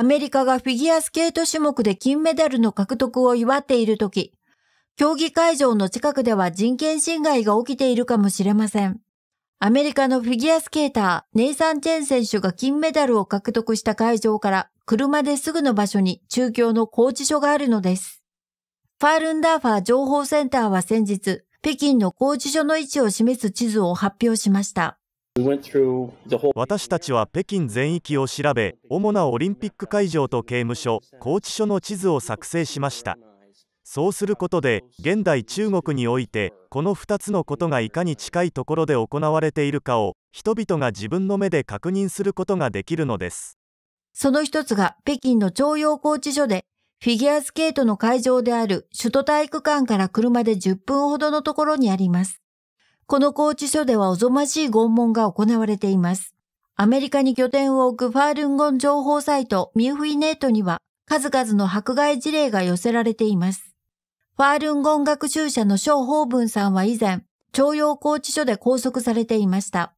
アメリカがフィギュアスケート種目で金メダルの獲得を祝っている時、競技会場の近くでは人権侵害が起きているかもしれません。アメリカのフィギュアスケーター、ネイサン・チェン選手が金メダルを獲得した会場から車ですぐの場所に中共の拘置所があるのです。ファールンダーファー情報センターは先日、北京の拘置所の位置を示す地図を発表しました。私たちは北京全域を調べ、主なオリンピック会場と刑務所、拘置所の地図を作成しました。そうすることで、現代中国において、この2つのことがいかに近いところで行われているかを、人々が自分の目で確認することができるのです。その一つが北京の徴用拘置所で、フィギュアスケートの会場である首都体育館から車で10分ほどのところにあります。この拘置所ではおぞましい拷問が行われています。アメリカに拠点を置くファールンゴン情報サイトミューフィネートには数々の迫害事例が寄せられています。ファールンゴン学習者の小法文さんは以前、徴用拘置所で拘束されていました。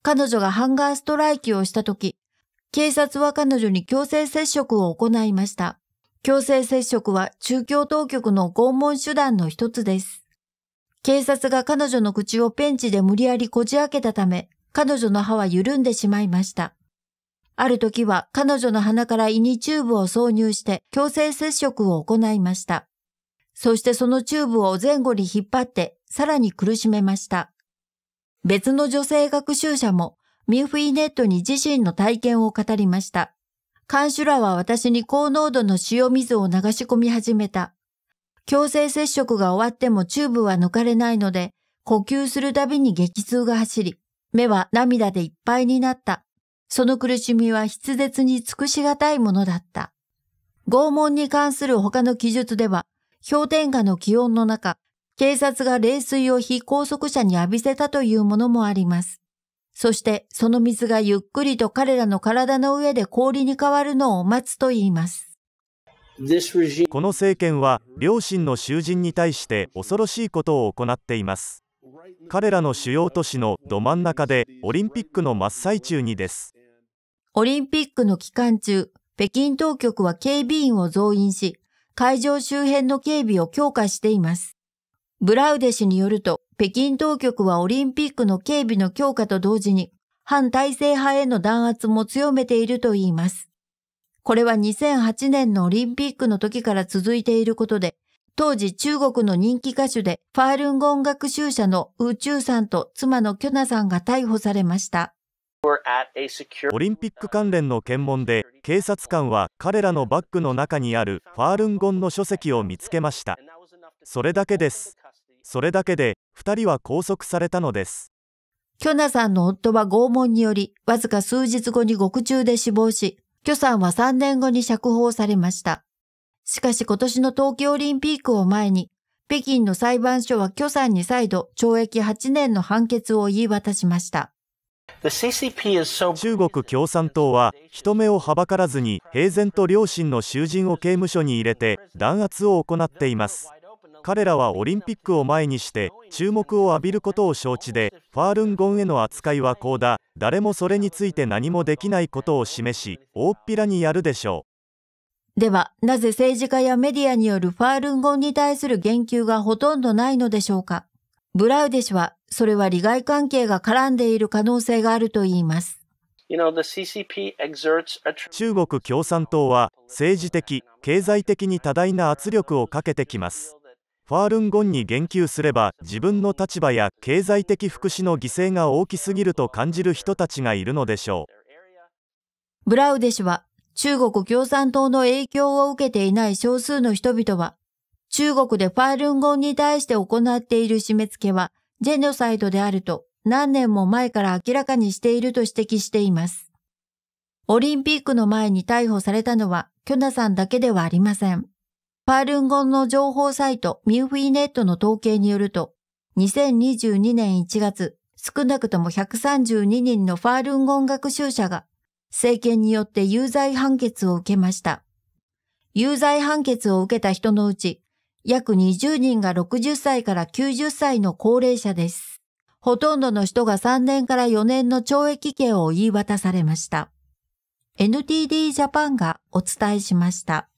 彼女がハンガーストライキをした時、警察は彼女に強制接触を行いました。強制接触は中共当局の拷問手段の一つです。警察が彼女の口をペンチで無理やりこじ開けたため、彼女の歯は緩んでしまいました。ある時は彼女の鼻から胃にチューブを挿入して強制接触を行いました。そしてそのチューブを前後に引っ張ってさらに苦しめました。別の女性学習者もミンフィネットに自身の体験を語りました。看守らは私に高濃度の塩水を流し込み始めた。強制接触が終わってもチューブは抜かれないので、呼吸するたびに激痛が走り、目は涙でいっぱいになった。その苦しみは筆舌に尽くしがたいものだった。拷問に関する他の記述では、氷点下の気温の中、警察が冷水を非拘束者に浴びせたというものもあります。そしてその水がゆっくりと彼らの体の上で氷に変わるのを待つと言います。この政権は両親の囚人に対して恐ろしいことを行っています彼らの主要都市のど真ん中でオリンピックの真っ最中にですオリンピックの期間中北京当局は警備員を増員し会場周辺の警備を強化していますブラウデ氏によると北京当局はオリンピックの警備の強化と同時に反体制派への弾圧も強めているといいますこれは2008年のオリンピックの時から続いていることで、当時中国の人気歌手でファールンゴン学習者の宇宙さんと妻のキョナさんが逮捕されました。オリンピック関連の検問で警察官は彼らのバッグの中にあるファールンゴンの書籍を見つけました。それだけです。それだけで2人は拘束されたのです。キョナさんの夫は拷問により、わずか数日後に獄中で死亡し、許さんは3年後に釈放されました。しかし今年の東京オリンピックを前に、北京の裁判所は許さんに再度懲役8年の判決を言い渡しました。中国共産党は人目をはばからずに平然と両親の囚人を刑務所に入れて弾圧を行っています。彼らはオリンピックを前にして注目を浴びることを承知でファールンゴンへの扱いはこうだ誰もそれについて何もできないことを示し大っぴらにやるでしょうではなぜ政治家やメディアによるファールンゴンに対する言及がほとんどないのでしょうかブラウデ氏はそれは利害関係が絡んでいる可能性があるといいます中国共産党は政治的、経済的に多大な圧力をかけてきます。ファールンゴンに言及すれば自分の立場や経済的福祉の犠牲が大きすぎると感じる人たちがいるのでしょうブラウデ氏は中国共産党の影響を受けていない少数の人々は中国でファールンゴンに対して行っている締め付けはジェノサイドであると何年も前から明らかにしていると指摘しています。オリンピックの前に逮捕されたのはキョナさんだけではありません。パールンゴンの情報サイトミューフィーネットの統計によると、2022年1月、少なくとも132人のファールンゴン学習者が政権によって有罪判決を受けました。有罪判決を受けた人のうち、約20人が60歳から90歳の高齢者です。ほとんどの人が3年から4年の懲役刑を言い渡されました。NTD ジャパンがお伝えしました。